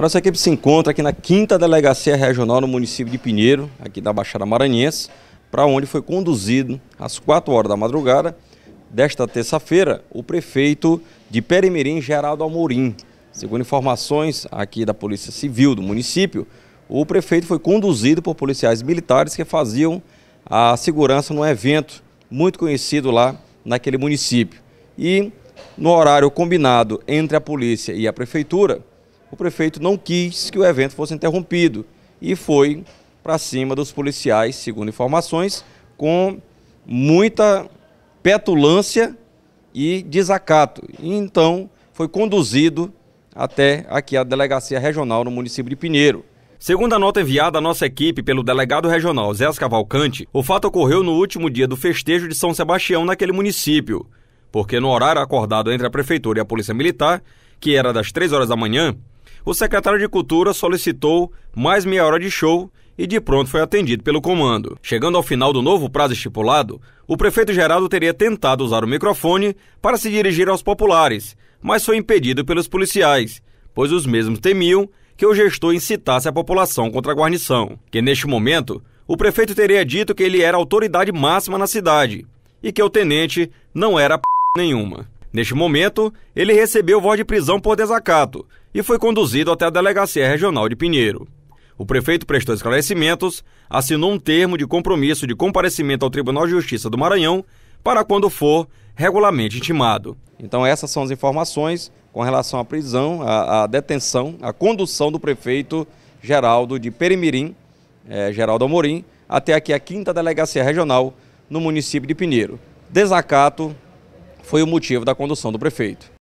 A nossa equipe se encontra aqui na 5 Delegacia Regional no município de Pinheiro, aqui da Baixada Maranhense, para onde foi conduzido, às 4 horas da madrugada desta terça-feira, o prefeito de Perimirim, Geraldo Amorim. Segundo informações aqui da Polícia Civil do município, o prefeito foi conduzido por policiais militares que faziam a segurança num evento muito conhecido lá naquele município. E no horário combinado entre a polícia e a prefeitura, o prefeito não quis que o evento fosse interrompido e foi para cima dos policiais, segundo informações, com muita petulância e desacato. E então foi conduzido até aqui a delegacia regional no município de Pinheiro. Segundo a nota enviada à nossa equipe pelo delegado regional Zé Cavalcante, o fato ocorreu no último dia do festejo de São Sebastião naquele município, porque no horário acordado entre a prefeitura e a Polícia Militar, que era das 3 horas da manhã, o secretário de Cultura solicitou mais meia hora de show e de pronto foi atendido pelo comando. Chegando ao final do novo prazo estipulado, o prefeito Geraldo teria tentado usar o microfone para se dirigir aos populares, mas foi impedido pelos policiais, pois os mesmos temiam que o gestor incitasse a população contra a guarnição, que neste momento o prefeito teria dito que ele era a autoridade máxima na cidade e que o tenente não era p... nenhuma. Neste momento, ele recebeu voz de prisão por desacato e foi conduzido até a Delegacia Regional de Pinheiro. O prefeito prestou esclarecimentos, assinou um termo de compromisso de comparecimento ao Tribunal de Justiça do Maranhão para quando for regularmente intimado. Então, essas são as informações com relação à prisão, à, à detenção, à condução do prefeito Geraldo de Perimirim, é, Geraldo Amorim, até aqui a quinta delegacia regional no município de Pinheiro. Desacato, foi o motivo da condução do prefeito.